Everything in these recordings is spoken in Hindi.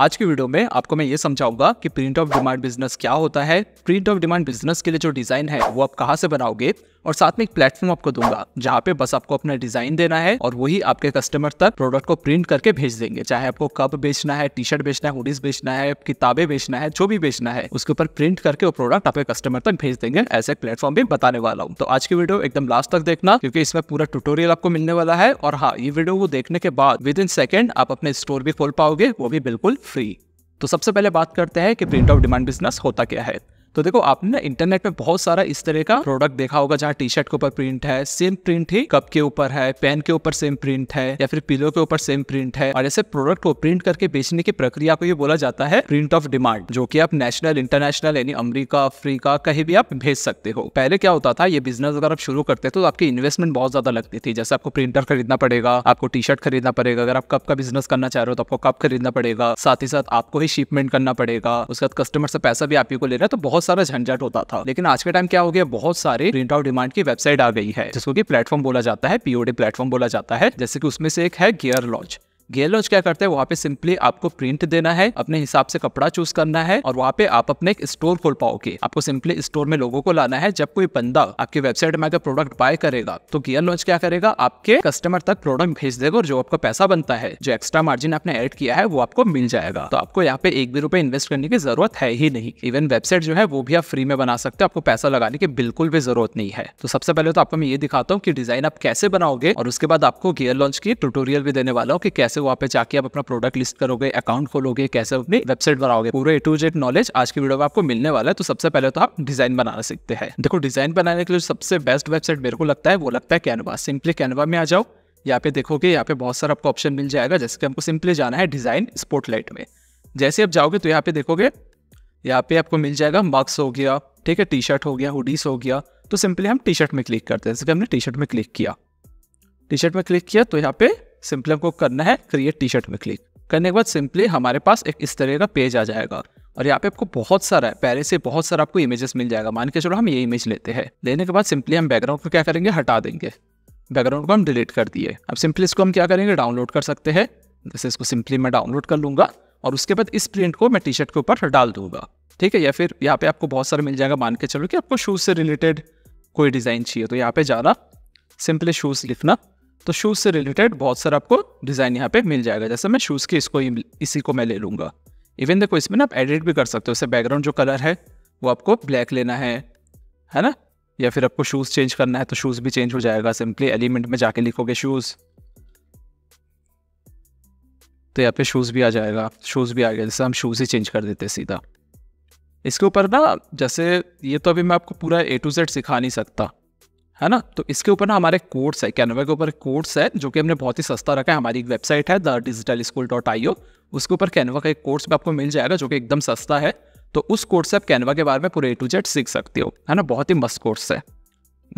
आज की वीडियो में आपको मैं ये समझाऊंगा कि प्रिंट ऑफ डिमांड बिजनेस क्या होता है प्रिंट ऑफ डिमांड बिजनेस के लिए जो डिजाइन है वो आप कहाँ से बनाओगे और साथ में एक प्लेटफॉर्म आपको दूंगा जहाँ पे बस आपको अपना डिजाइन देना है और वही आपके कस्टमर तक प्रोडक्ट को प्रिंट करके भेज देंगे चाहे आपको कप बेचना है टी शर्ट बेचना है हुडीज बेचना है किताबें बेचना है जो भी बेचना है उसके ऊपर प्रिंट करके वो प्रोडक्ट आपके कस्टमर तक भेज देंगे ऐसे प्लेटफॉर्म भी बताने वाला हूँ तो आज की वीडियो एकदम लास्ट तक देखना क्योंकि इसमें पूरा टूटोरियल आपको मिलने वाला है और हाँ ये वीडियो को देखने के बाद विद इन सेकेंड आप अपने स्टोर भी खोल पाओगे वो भी बिल्कुल फ्री तो सबसे पहले बात करते हैं कि प्रिंट ऑफ डिमांड बिजनेस होता क्या है तो देखो आपने ना इंटरनेट में बहुत सारा इस तरह का प्रोडक्ट देखा होगा जहाँ टी शर्ट के ऊपर प्रिंट है सेम प्रिंट ही कप के ऊपर है पेन के ऊपर सेम प्रिंट है या फिर पिलो के ऊपर सेम प्रिंट है और ऐसे प्रोडक्ट को प्रिंट करके बेचने की प्रक्रिया को ये बोला जाता है प्रिंट ऑफ डिमांड जो की आप नेशनल इंटरनेशनल यानी अमरीका अफ्रीका कहीं भी आप भेज सकते हो पहले क्या होता था ये बिजनेस अगर आप शुरू करते तो आपकी इन्वेस्टमेंट बहुत ज्यादा लगती थी जैसे आपको प्रिंटर खरीदना पड़ेगा आपको टी शर्ट खरीदना पड़ेगा अगर आप कप का बिजनेस करना चाह रहे हो तो आपको कप खरीदना पड़ेगा साथ ही साथ आपको ही शिपमेंट करना पड़ेगा उसके बाद कस्टमर से पैसा भी आप ही को लेना है तो बहुत सारा झंझट होता था लेकिन आज के टाइम क्या हो गया बहुत सारे प्रिंट आउट डिमांड की वेबसाइट आ गई है जिसको की प्लेटफॉर्म बोला जाता है पीओडी प्लेटफॉर्म बोला जाता है जैसे कि उसमें से एक है गियर लॉन्च गेयर लॉन्च क्या करते है वहाँ पे सिंपली आपको प्रिंट देना है अपने हिसाब से कपड़ा चूज करना है और वहाँ पे आप अपने एक स्टोर खोल पाओगे आपको सिंपली स्टोर में लोगों को लाना है जब कोई बंदा आपकी वेबसाइट में आकर प्रोडक्ट बाय करेगा तो गियर लॉन्च क्या करेगा आपके कस्टमर तक प्रोडक्ट भेज देगा और जो आपका पैसा बनता है जो एक्स्ट्रा मार्जिन आपने एड किया है वो आपको मिल जाएगा तो आपको यहाँ पे एक भी रुपए इन्वेस्ट करने की जरूरत है ही नहीं इवन वेबसाइट जो है वो भी आप फ्री में बना सकते हो आपको पैसा लगाने की बिल्कुल भी जरूरत नहीं है तो सबसे पहले तो आपको मैं ये दिखाता हूँ की डिजाइन आप कैसे बनाओगे और उसके बाद आपको गियर लॉन्च की टूटोरियल भी देने वाला हूँ की कैसे कैसे वहाँ पे जाके आप अपना प्रोडक्ट लिस्ट करोगे अकाउंट खोलोगे कैसे अपनी वेबसाइट बनाओगे पूरे ए टू जेड नॉलेज आज की वीडियो में आपको मिलने वाला है तो सबसे पहले तो आप डिजाइन बनाना सीखते हैं देखो डिजाइन बनाने के लिए सबसे बेस्ट वेबसाइट मेरे को लगता है वो लगता है कैनवा सिंपली कैनवा में आ जाओ यहाँ पे देखोगे यहाँ पे बहुत सारा आपको ऑप्शन मिल जाएगा जैसे कि हमको सिंपली जाना है डिजाइन स्पोर्टलाइट में जैसे आप जाओगे तो यहाँ पे देखोगे यहाँ पे आपको मिल जाएगा मार्क्स हो गया ठीक है टी शर्ट हो गया हुडीस हो गया तो सिंपली हम टी शर्ट में क्लिक करते हैं जैसे कि हमने टी शर्ट में क्लिक किया टी शर्ट में क्लिक किया तो यहाँ पे सिंपली हमको करना है क्रिएट टी शर्ट में क्लिक करने के बाद सिंपली हमारे पास एक इस तरह का पेज आ जाएगा और यहाँ पे आपको बहुत सारा है पहले से बहुत सारा आपको इमेजेस मिल जाएगा मान के चलो हम ये इमेज लेते हैं लेने के बाद सिंपली हम बैकग्राउंड को क्या करेंगे हटा देंगे बैकग्राउंड को हम डिलीट कर दिए अब सिंपली इसको हम क्या करेंगे डाउनलोड कर सकते हैं जैसे इसको सिंपली मैं डाउनलोड कर लूँगा और उसके बाद इस प्रिंट को मैं टी शर्ट के ऊपर डाल दूंगा ठीक है या फिर यहाँ पे आपको बहुत सारा मिल जाएगा मान के चलो कि आपको शूज़ से रिलेटेड कोई डिज़ाइन चाहिए तो यहाँ पे जाना सिंपली शूज़ लिखना तो शूज़ से रिलेटेड बहुत सारा आपको डिज़ाइन यहाँ पे मिल जाएगा जैसे मैं शूज़ के इसको इसी को मैं ले लूँगा इवन देखो इसमें ना आप एडिट भी कर सकते हो जैसे बैकग्राउंड जो कलर है वो आपको ब्लैक लेना है है ना या फिर आपको शूज़ चेंज करना है तो शूज़ भी चेंज हो जाएगा सिंपली एलिमेंट में जाके लिखोगे शूज़ तो यहाँ पे शूज़ भी आ जाएगा शूज़ भी आ गया जैसे हम शूज़ ही चेंज कर देते सीधा इसके ऊपर ना जैसे ये तो अभी मैं आपको पूरा ए टू जेड सिखा नहीं सकता है ना तो इसके ऊपर ना हमारे कोर्स है कैनवा के ऊपर कोर्स है जो कि हमने बहुत ही सस्ता रखा है हमारी एक वेबसाइट है the digital school dot I O उसके ऊपर कैनवा का एक कोर्स भी आपको मिल जाएगा जो कि एकदम सस्ता है तो उस कोर्स से आप कैनवा के बारे में पूरे ए टू जेड सीख सकते हो है ना बहुत ही मस्त कोर्स है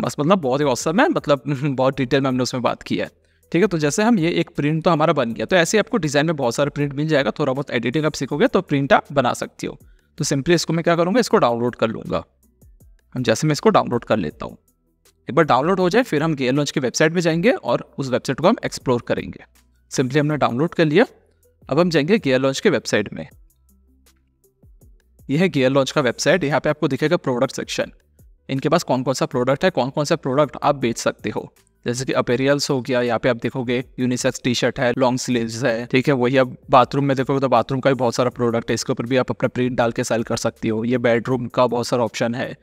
मस्त मतलब बहुत ही औसम है मतलब बहुत डिटेल में हमने उसमें बात की है ठीक है तो जैसे हम ये एक प्रिंट तो हमारा बन गया तो ऐसे ही आपको डिज़ाइन में बहुत सारे प्रिंट मिल जाएगा थोड़ा बहुत एडिटिंग आप सीखोगे तो प्रिंट आप बना सकती हो तो सिंपली इसको मैं क्या करूँगा इसको डाउनलोड कर लूँगा हम जैसे मैं इसको डाउनलोड कर लेता हूँ एक बार डाउनलोड हो जाए फिर हम गेयर लॉन्च की वेबसाइट में जाएंगे और उस वेबसाइट को हम एक्सप्लोर करेंगे सिंपली हमने डाउनलोड कर लिया अब हम जाएंगे गेयर लॉन्च के वेबसाइट में यह है गेयर लॉन्च का वेबसाइट यहाँ पे आपको दिखेगा प्रोडक्ट सेक्शन इनके पास कौन कौन सा प्रोडक्ट है कौन कौन सा प्रोडक्ट आप बेच सकते हो जैसे कि अपेरियल्स हो गया यहाँ पे आप देखोगे यूनिसेक्स टी शर्ट है लॉन्ग स्लीव्स है ठीक है वही आप बाथरूम में देखोगे तो बाथरूम का भी बहुत सारा प्रोडक्ट है इसके ऊपर भी आप अपना प्रिंट डाल के सेल कर सकती हो ये बेडरूम का बहुत सारा ऑप्शन है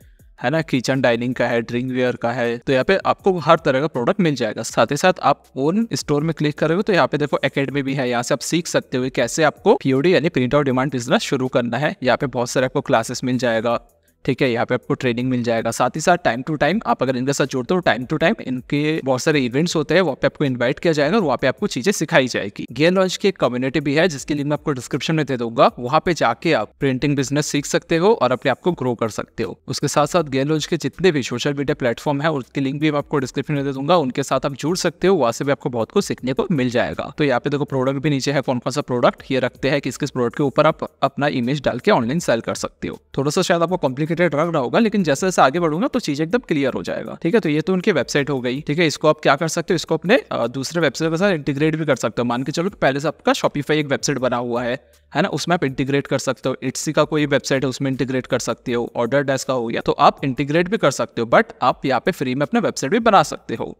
है ना किचन डाइनिंग का है ड्रिंक वेयर का है तो यहाँ पे आपको हर तरह का प्रोडक्ट मिल जाएगा साथ ही साथ आप ओन स्टोर में क्लिक करोगे तो यहाँ पे देखो अकेडमी भी है यहाँ से आप सीख सकते हो कैसे आपको पीओडी यानी प्रिंट आउट डिमांड बिजनेस शुरू करना है यहाँ पे बहुत सारे आपको क्लासेस मिल जाएगा ठीक है यहाँ पे आपको ट्रेनिंग मिल जाएगा साथ ही साथ टाइम टू टाइम आप अगर इनके साथ जुड़ते हो टाइम टू टाइम इनके बहुत सारे इवेंट्स होते हैं वहाँ पे आपको इन्वाइट किया जाएगा और वहाँ पे आपको चीजें सिखाई जाएगी गेयर लॉन्च की एक कम्युनिटी भी है जिसके लिए मैं आपको डिस्क्रिप्शन में दे दूंगा वहाँ पे जाके आप प्रिंटिंग बिजनेस सीख सकते हो और अपने आपको ग्रो कर सकते हो उसके साथ साथ गेयर लॉन्च के जितने भी सोशल मीडिया प्लेटफॉर्म है उसके लिंक भी मैं आपको डिस्क्रिप्शन में दे दूंगा उनके साथ आप जुड़ सकते हो वहाँ से भी आपको बहुत कुछ सीखने को मिल जाएगा तो यहाँ पे देखो प्रोडक्ट भी नीचे है कौन कौन सा प्रोडक्ट ये रखते हैं किस किस प्रोडक्ट के ऊपर आप अपना इमेज डाल के ऑनलाइन सेल कर सकते हो थोड़ा सा शायद आपको कॉम्प्लिकेट रिलेटेड लग रहा होगा लेकिन जैसे जैसे आगे बढ़ूंगा तो चीज एकदम क्लियर हो जाएगा ठीक है तो ये तो उनकी वेबसाइट हो गई ठीक है इसको आप क्या कर सकते हो इसको अपने दूसरे वेबसाइट के साथ इंटीग्रेट भी कर सकते हो मान के चलो कि पहले से आपका शॉपीफाई एक वेबसाइट बना हुआ है है ना उसमें आप इंटीग्रेट कर सकते हो इट्सी का कोई वेबसाइट है उसमें इंटीग्रेट कर सकते हो ऑर्डर डेस्क का हो गया तो आप इंटीग्रेट भी कर सकते हो बट आप यहाँ पे फ्री में अपना वेबसाइट भी बना सकते हो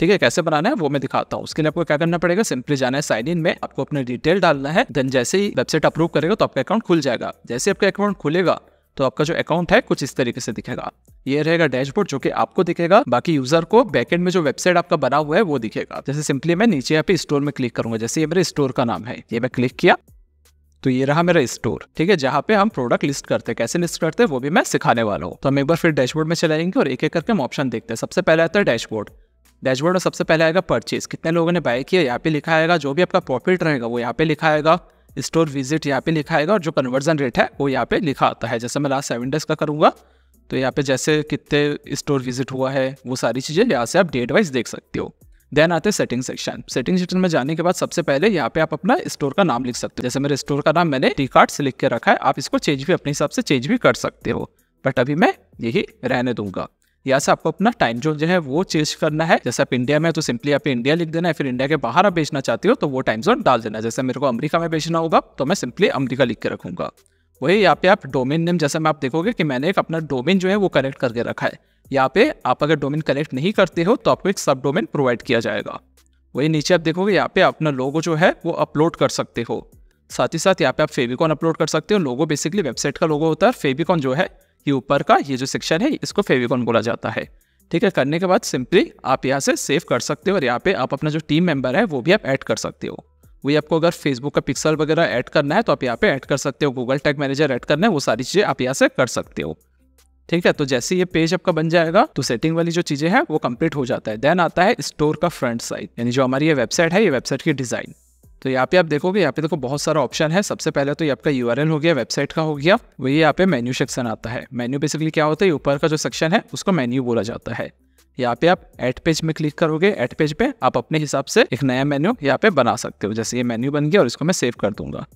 ठीक है कैसे बनाना है वो मैं दिखाता हूँ उसके लिए आपको क्या करना पड़ेगा सिंपली जाना है साइन इन में आपको अपने डिटेल डालना है देन जैसे ही वेबसाइट अप्रूव करेगा तो आपका अकाउंट खुल जाएगा जैसे आपका अकाउंट खुलेगा तो आपका जो अकाउंट है कुछ इस तरीके से दिखेगा ये रहेगा डैशबोर्ड जो कि आपको दिखेगा बाकी यूजर को बैकेंड में जो वेबसाइट आपका बना हुआ है वो दिखेगा जैसे सिंपली मैं नीचे यहाँ पे स्टोर में क्लिक करूंगा जैसे ये मेरे स्टोर का नाम है ये मैं क्लिक किया तो ये रहा मेरा स्टोर ठीक है जहाँ पे हम प्रोडक्ट लिस्ट करते हैं कैसे लिस्ट करते हैं वो भी मैं सिखाने वाला हूँ तो हम एक बार फिर डैशबोर्ड में चलाएंगे और एक एक करके हम ऑप्शन देखते हैं सबसे पहले आता है डैशबोर्ड डैशबोर्ड में सबसे पहले आएगा परचेज कितने लोगों ने बाय किया यहाँ पे लिखा आएगा जो भी आपका प्रॉफिट रहेगा वो यहाँ पे लिखा आएगा स्टोर विजिट यहाँ पे लिखा आएगा और जो कन्वर्जन रेट है वो यहाँ पे लिखा आता है जैसे मैं लास्ट सेवन डेज का करूँगा तो यहाँ पे जैसे कितने स्टोर विजिट हुआ है वो सारी चीज़ें यहाँ से आप डेट वाइज देख सकते हो देन आते हैं सेटिंग सेक्शन सेटिंग सेक्शन में जाने के बाद सबसे पहले यहाँ पे आप अपना स्टोर का नाम लिख सकते हो जैसे मेरे स्टोर का नाम मैंने टी कार्ड से लिख के रखा है आप इसको चेंज भी अपने हिसाब से चेंज भी कर सकते हो बट अभी मैं यही रहने दूंगा यहाँ से आपको अपना टाइम जोन जो है वो चेंज करना है जैसे आप इंडिया में तो सिंपली आप इंडिया लिख देना है फिर इंडिया के बाहर आप बेचना चाहते हो तो वो टाइम जोन डाल देना जैसे मेरे को अमरीका में बेचना होगा तो मैं सिंपली अमरीका लिख के रखूंगा वही यहाँ पे आप डोमेन नेम जैसे मैं आप देखोगे कि मैंने एक अपना डोमेन जो है वो कनेक्ट करके रखा है यहाँ पे आप अगर डोमेन कनेक्ट नहीं करते हो तो आपको एक सब डोमेन प्रोवाइड किया जाएगा वही नीचे आप देखोगे यहाँ पे अपना लोगो जो है वो अपलोड कर सकते हो साथ ही साथ यहाँ पे आप फेविकॉन अपलोड कर सकते हो लोगो बेसिकली वेबसाइट का लोगो होता है फेविकॉन जो है ये ऊपर का ये जो सेक्शन है इसको फेविकॉन बोला जाता है ठीक है करने के बाद सिंपली आप यहाँ से सेव कर सकते हो और यहाँ पे आप अपना जो टीम मेंबर है वो भी आप ऐड कर सकते हो वही आपको अगर फेसबुक का पिक्सल वगैरह ऐड करना है तो आप यहाँ पे ऐड कर सकते हो गूगल टैग मैनेजर ऐड करना है वो सारी चीज़ें आप यहाँ से कर सकते हो ठीक है तो जैसे ये पेज आपका बन जाएगा तो सेटिंग वाली जो चीज़ें हैं वो कंप्लीट हो जाता है देन आता है स्टोर का फ्रंट साइड यानी जो हमारी ये वेबसाइट है ये वेबसाइट की डिज़ाइन तो यहाँ पे आप देखोगे यहाँ पे देखो बहुत सारा ऑप्शन है सबसे पहले तो ये आपका यू हो गया वेबसाइट का हो गया वही यहाँ पे मेन्यू सेक्शन आता है मेन्यू बेसिकली क्या होता है ऊपर का जो सेक्शन है उसको मेन्यू बोला जाता है यहाँ पे आप एड पेज में क्लिक करोगे एड पेज पे आप अपने हिसाब से एक नया मेन्यू यहाँ पे बना सकते हो जैसे ये मेन्यू बन गया और इसको मैं सेव कर दूंगा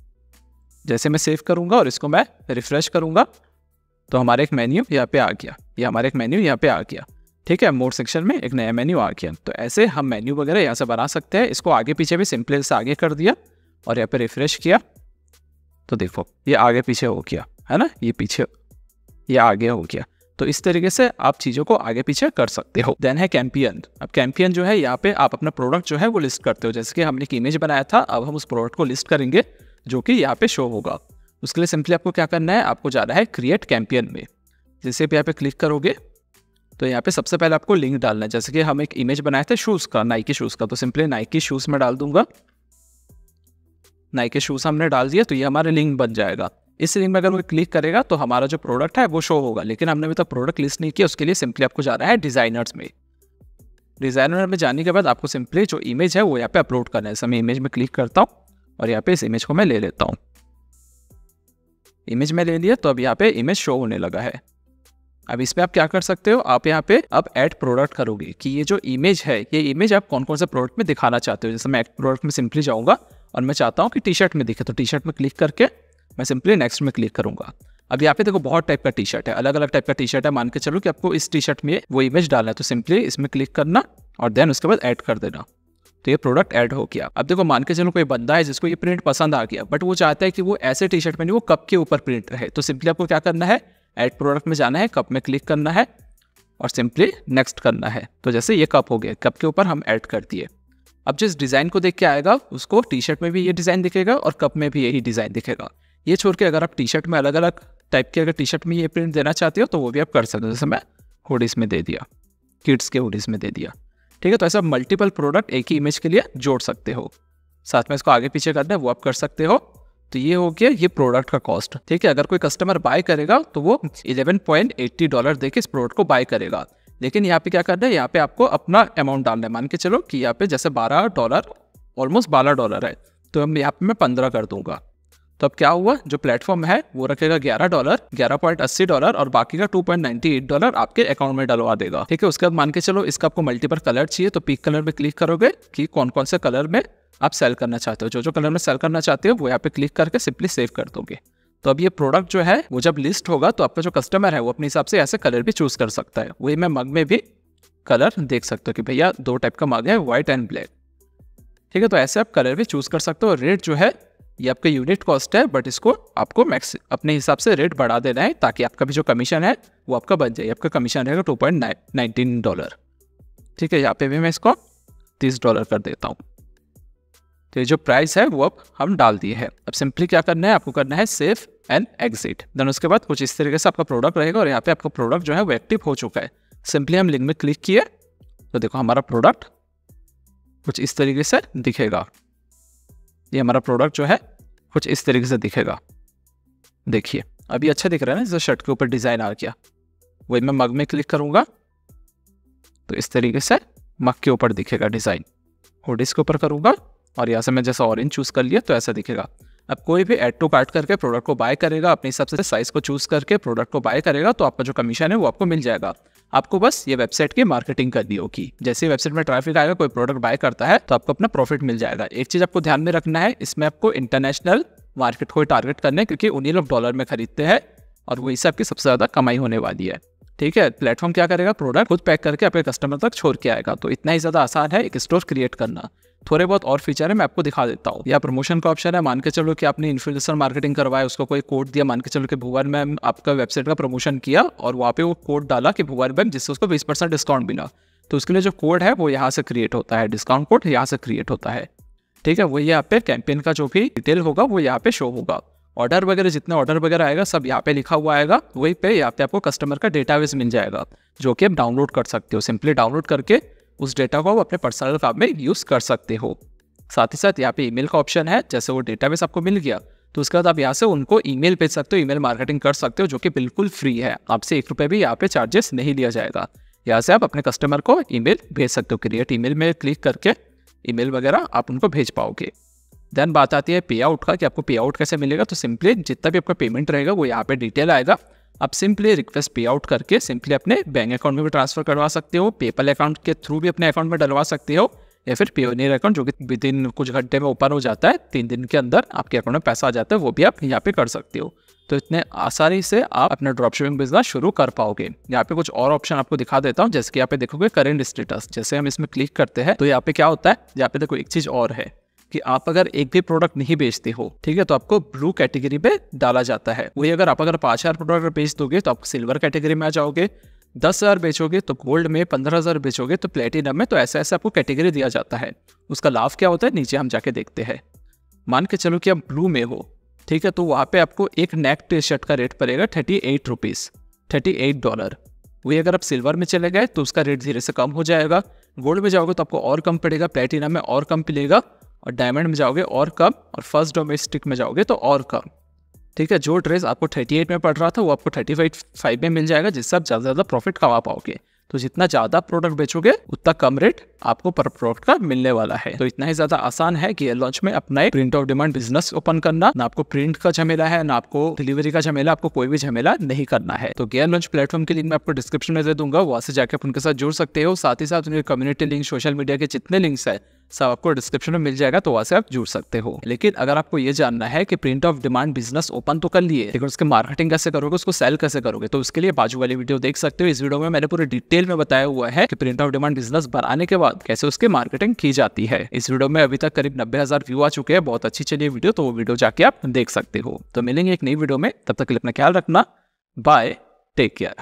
जैसे मैं सेव करूंगा और इसको मैं रिफ्रेश करूंगा तो हमारा एक मेन्यू यहाँ पे आ गया ये हमारा एक मेन्यू यहाँ पे आ गया ठीक है मोड सेक्शन में एक नया मेन्यू आ गया तो ऐसे हम मेन्यू वगैरह यहाँ से बना सकते हैं इसको आगे पीछे भी सिंपल से आगे कर दिया और यहाँ पर रिफ्रेश किया तो देखो ये आगे पीछे हो गया है ना ये पीछे ये आगे हो गया तो इस तरीके से आप चीज़ों को आगे पीछे कर सकते हो देन है कैंपियन अब कैंपियन जो है यहाँ पे आप अपना प्रोडक्ट जो है वो लिस्ट करते हो जैसे कि हमने एक इमेज बनाया था अब हम उस प्रोडक्ट को लिस्ट करेंगे जो कि यहाँ पे शो होगा उसके लिए सिंपली आपको क्या करना है आपको जाना है क्रिएट कैंपियन में जैसे भी यहाँ पे क्लिक करोगे तो यहाँ पे सबसे पहले आपको लिंक डालना है जैसे कि हम एक इमेज बनाए थे शूज़ का नाइकी शूज़ का तो सिंपली नाइकी शूज़ में डाल दूंगा नाइकी शूज़ हमने डाल दिया तो ये हमारे लिंक बन जाएगा इस लिंक में अगर कोई क्लिक करेगा तो हमारा जो प्रोडक्ट है वो शो होगा लेकिन हमने अभी तक प्रोडक्ट लिस्ट नहीं किया उसके लिए सिंपली आपको जाना है डिज़ाइनर्स में डिज़ाइनर में जाने के बाद आपको सिंपली जो इमेज है वो यहाँ पे अपलोड करना है मैं इमेज में क्लिक करता हूँ और यहाँ पे इस इमेज को मैं ले लेता हूँ इमेज में ले लिया तो अब यहाँ पे इमेज शो होने लगा है अब इस पर आप क्या कर सकते हो आप यहाँ पे अब एड प्रोडक्ट करोगे कि ये जो इमेज है ये इमेज आप कौन कौन से प्रोडक्ट में दिखाना चाहते हो जैसे मैं एड प्रोडक्ट में सिंपली जाऊँगा और मैं चाहता हूँ कि टी शर्ट में दिखे तो टी शर्ट में क्लिक करके मैं सिंपली नेक्स्ट में क्लिक करूँगा अब यहाँ पे देखो बहुत टाइप का टी शर्ट है अलग अलग टाइप का टी शर्ट है मान के चलो कि आपको इस टी शर्ट में वो इमेज डालना है तो सिंपली इसमें क्लिक करना और देन उसके बाद ऐड कर देना तो ये प्रोडक्ट ऐड हो गया अब देखो मान के चलो कोई बंदा है जिसको ये प्रिंट पसंद आ गया बट वो चाहता है कि वो ऐसे टी शर्ट में नहीं वो कप के ऊपर प्रिंट रहे तो सिंपली आपको क्या करना है ऐड प्रोडक्ट में जाना है कप में क्लिक करना है और सिंपली नेक्स्ट करना है तो जैसे ये कप हो गया कप के ऊपर हम ऐड कर दिए अब जिस डिज़ाइन को देख के आएगा उसको टी शर्ट में भी ये डिज़ाइन दिखेगा और कप में भी यही डिज़ाइन दिखेगा ये छोड़ के अगर आप टी शर्ट में अलग अलग टाइप के अगर टी शर्ट में ये प्रिंट देना चाहते हो तो वो भी आप कर सकते हो जैसे मैं हुडीज़ में दे दिया किड्स के हुडीज़ में दे दिया ठीक है तो ऐसा मल्टीपल प्रोडक्ट एक ही इमेज के लिए जोड़ सकते हो साथ में इसको आगे पीछे करना है वो आप कर सकते हो तो ये हो गया ये प्रोडक्ट का कॉस्ट ठीक है अगर कोई कस्टमर बाय करेगा तो वो 11.80 डॉलर के इस प्रोडक्ट को बाय करेगा लेकिन यहाँ पे क्या करना है यहाँ पे आपको अपना अमाउंट डालना है मान के चलो कि यहाँ पे जैसे 12 डॉलर ऑलमोस्ट 12 डॉलर है तो हम यहाँ पे मैं पंद्रह कर दूंगा तो अब क्या हुआ जो प्लेटफॉर्म है वो रखेगा 11 डॉलर 11.80 डॉलर और बाकी का 2.98 डॉलर आपके अकाउंट में डलवा देगा ठीक है उसके बाद मान के चलो इसका आपको मल्टीपल कलर चाहिए तो पिक कलर में क्लिक करोगे कि कौन कौन से कलर में आप सेल करना चाहते हो जो जो कलर में सेल करना चाहते हो वो यहाँ पे क्लिक करके सिंपली सेव कर दोगे तो अब ये प्रोडक्ट जो है वो जब लिस्ट होगा तो आपका जो कस्टमर है वो अपने हिसाब से ऐसे कलर भी चूज़ कर सकता है वही मैं मग में भी कलर देख सकते हो कि भैया दो टाइप का मग है वाइट एंड ब्लैक ठीक है तो ऐसे आप कलर भी चूज़ कर सकते हो रेट जो है ये आपका यूनिट कॉस्ट है बट इसको आपको मैक्स अपने हिसाब से रेट बढ़ा देना है ताकि आपका भी जो कमीशन है वो आपका बच जाए आपका कमीशन रहेगा टू पॉइंट नाइनटीन डॉलर ठीक है यहाँ पे भी मैं इसको तीस डॉलर कर देता हूँ तो ये जो प्राइस है वो अब हम डाल दिए हैं अब सिंपली क्या करना है आपको करना है सेफ एंड एग्जिट देन उसके बाद कुछ इस तरीके से आपका प्रोडक्ट रहेगा और यहाँ पे आपका प्रोडक्ट जो है वो एक्टिव हो चुका है सिंपली हम लिंक में क्लिक किए तो देखो हमारा प्रोडक्ट कुछ इस तरीके से दिखेगा ये हमारा प्रोडक्ट जो है कुछ इस तरीके से दिखेगा देखिए अभी अच्छा दिख रहा है ना जैसे शर्ट के ऊपर डिज़ाइन आ गया वही मैं मग में क्लिक करूँगा तो इस तरीके से मग के ऊपर दिखेगा डिज़ाइन और के ऊपर करूँगा और यहाँ से मैं जैसा ऑरेंज चूज़ कर लिया तो ऐसा दिखेगा अब कोई भी एड टू कार्ट करके प्रोडक्ट को बाय करेगा अपने हिसाब से साइज़ को चूज़ करके प्रोडक्ट को बाय करेगा तो आपका जो कमीशन है वो आपको मिल जाएगा आपको बस ये वेबसाइट की मार्केटिंग करनी होगी जैसे वेबसाइट में ट्रैफिक आएगा कोई प्रोडक्ट बाय करता है तो आपको अपना प्रॉफिट मिल जाएगा एक चीज़ आपको ध्यान में रखना है इसमें आपको इंटरनेशनल मार्केट को टारगेट करना है क्योंकि उन्हीं लोग डॉलर में खरीदते हैं और वही से आपकी सबसे ज़्यादा कमाई होने वाली है ठीक है प्लेटफॉर्म क्या करेगा प्रोडक्ट खुद पैक करके आपके कस्टमर तक छोड़ के आएगा तो इतना ही ज़्यादा आसान है एक स्टोर क्रिएट करना थोड़े बहुत और फीचर है मैं आपको दिखा देता हूँ या प्रमोशन का ऑप्शन है मान के चलो कि आपने इन्फ्लुएंसर मार्केटिंग करवाया उसको कोई कोड दिया मान के चलो कि भुवन मैम आपका वेबसाइट का प्रमोशन किया और वहाँ पे वो कोड डाला कि भुवन मैम जिससे उसको बीस परसेंट डिस्काउंट मिला तो उसके लिए जो कोड है वो यहाँ से क्रिएट होता है डिस्काउंट कोड यहाँ से क्रिएट होता है ठीक है वो यहाँ पे कैंपेन का जो भी डिटेल होगा वो यहाँ पे शो होगा ऑर्डर वगैरह जितना ऑर्डर वगैरह आएगा सब यहाँ पे लिखा हुआ आएगा वहीं पे यहाँ पे आपको कस्टमर का डेटाबेस मिल जाएगा जो कि आप डाउनलोड कर सकते हो सिंपली डाउनलोड करके उस डेटा को आप अपने पर्सनल काम में यूज़ कर सकते हो साथ ही साथ यहाँ पे ईमेल का ऑप्शन है जैसे वो डेटाबेस आपको मिल गया तो उसके बाद आप यहाँ से उनको ईमेल भेज सकते हो ईमेल मार्केटिंग कर सकते हो जो कि बिल्कुल फ्री है आपसे एक रुपये भी यहाँ पे चार्जेस नहीं लिया जाएगा यहाँ से आप अपने कस्टमर को ईमेल भेज सकते हो क्रिएट ईमेल में क्लिक करके ईमेल वगैरह आप उनको भेज पाओगे देन बात आती है पे आउट का कि आपको पे आउट कैसे मिलेगा तो सिंपली जितना भी आपका पेमेंट रहेगा वो यहाँ पे डिटेल आएगा आप सिंपली रिक्वेस्ट पे आउट करके सिंपली अपने बैंक अकाउंट में भी ट्रांसफर करवा सकते हो पेपल अकाउंट के थ्रू भी अपने अकाउंट में डलवा सकते हो या फिर पेओनियर अकाउंट जो कि विद इन कुछ घंटे में ओपन हो जाता है तीन दिन के अंदर आपके अकाउंट में पैसा आ जाता है वो भी आप यहाँ पे कर सकते हो तो इतने आसानी से आप अपना ड्रॉप शिपिंग बिजनेस शुरू कर पाओगे यहाँ पे कुछ और ऑप्शन आपको दिखा देता हूँ जैसे कि यहाँ पे देखोगे करेंट स्टेटस जैसे हम इसमें क्लिक करते हैं तो यहाँ पे क्या होता है यहाँ पे देखो एक चीज़ और है कि आप अगर एक भी प्रोडक्ट नहीं बेचते हो ठीक है तो आपको ब्लू कैटेगरी में डाला जाता है वही अगर आप अगर पाँच हज़ार प्रोडक्ट बेच दोगे तो आप सिल्वर कैटेगरी में आ जाओगे दस हज़ार बेचोगे तो गोल्ड में पंद्रह हज़ार बेचोगे तो प्लेटिनम में तो ऐसा ऐसा आपको कैटेगरी दिया जाता है उसका लाभ क्या होता है नीचे हम जाके देखते हैं मान के चलो कि आप ब्लू में हो ठीक है तो वहाँ पे आपको एक नेक टी शर्ट का रेट पड़ेगा thirty eight rupees thirty eight dollar वही अगर आप सिल्वर में चले गए तो उसका रेट धीरे से कम हो जाएगा गोल्ड में जाओगे तो आपको और कम पड़ेगा प्लेटिनम में और कम मिलेगा और डायमंड में जाओगे और कम और फर्स्ट डोमेस्टिक में जाओगे तो और कम ठीक है जो ड्रेस आपको 38 में पड़ रहा था वो आपको 35 फाइव में मिल जाएगा जिससे आप ज़्यादा ज़्यादा प्रॉफिट कमा पाओगे तो जितना ज़्यादा प्रोडक्ट बेचोगे उतना कम रेट आपको पर प्रोडक्ट का मिलने वाला है तो इतना ही ज़्यादा आसान है कि लॉन्च में अपना एक print of demand business open करना ना आपको प्रिंट का झमेला है ना आपको डिलीवरी का झमेला आपको कोई भी झमेला नहीं करना है तो गेयर लॉन्च प्लेटफॉर्म की लिंक मैं आपको डिस्क्रिप्शन में दे दूंगा वहां से जाकर आप उनके साथ जुड़ सकते हो साथ ही साथ उनके कम्युनिटी लिंक सोशल मीडिया के जितने लिंक्स है सब आपको डिस्क्रिप्शन में मिल जाएगा तो वहाँ से आप जुड़ सकते हो लेकिन अगर आपको ये जानना है कि print of demand business open तो कर लिए लेकिन उसके मार्केटिंग कैसे करोगे उसको सेल कैसे करोगे तो उसके लिए बाजू वाली वीडियो देख सकते हो इस वीडियो में मैंने पूरे डिटेल में बताया हुआ है कि प्रिंट ऑफ डिमांड बिजनेस बनाने के बाद कैसे उसकी मार्केटिंग की जाती है इस वीडियो में अभी तक करीब नब्बे हजार व्यू आ चुके हैं बहुत अच्छी चली वीडियो तो वो वीडियो जाके आप देख सकते हो तो मिलेंगे एक नई वीडियो में तब तक अपना ख्याल रखना बाय टेक केयर